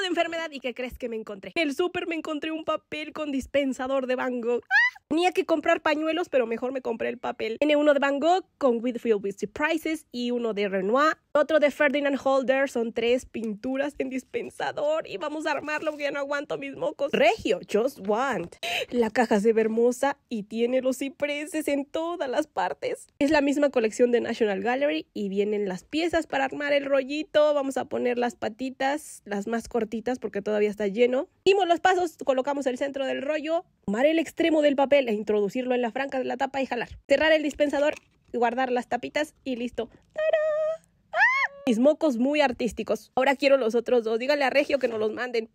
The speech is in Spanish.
de enfermedad y ¿qué crees que me encontré? el súper me encontré un papel con dispensador de Van Gogh. ¡Ah! Tenía que comprar pañuelos, pero mejor me compré el papel. Tiene uno de Van Gogh con With with Surprises y uno de Renoir otro de Ferdinand Holder, son tres pinturas en dispensador y vamos a armarlo porque ya no aguanto mis mocos. Regio, Just Want. La caja se ve hermosa y tiene los cipreses en todas las partes. Es la misma colección de National Gallery y vienen las piezas para armar el rollito. Vamos a poner las patitas, las más cortitas porque todavía está lleno. Dimos los pasos, colocamos el centro del rollo, tomar el extremo del papel e introducirlo en la franca de la tapa y jalar. Cerrar el dispensador, guardar las tapitas y listo. ¡Tarán! mis mocos muy artísticos. Ahora quiero los otros dos. Dígale a Regio que nos los manden.